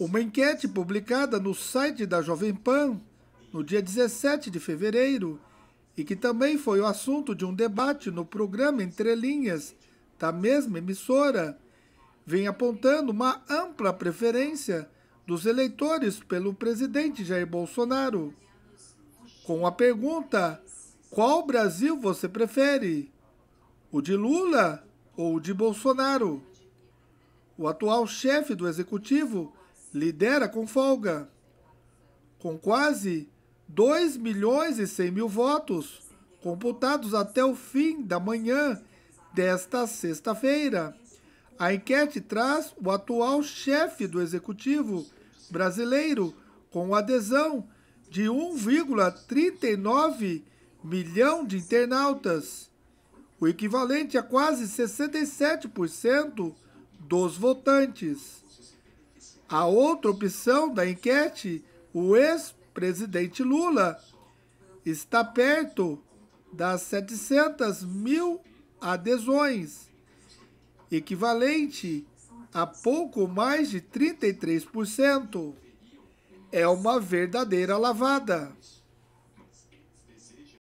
Uma enquete publicada no site da Jovem Pan no dia 17 de fevereiro e que também foi o assunto de um debate no programa Entre Linhas da mesma emissora, vem apontando uma ampla preferência dos eleitores pelo presidente Jair Bolsonaro. Com a pergunta: qual Brasil você prefere? O de Lula ou o de Bolsonaro? O atual chefe do executivo lidera com folga, com quase 2 milhões e 100 mil votos, computados até o fim da manhã desta sexta-feira. A enquete traz o atual chefe do executivo brasileiro com adesão de 1,39 milhão de internautas, o equivalente a quase 67% dos votantes. A outra opção da enquete, o ex-presidente Lula está perto das 700 mil adesões, equivalente a pouco mais de 33%. É uma verdadeira lavada.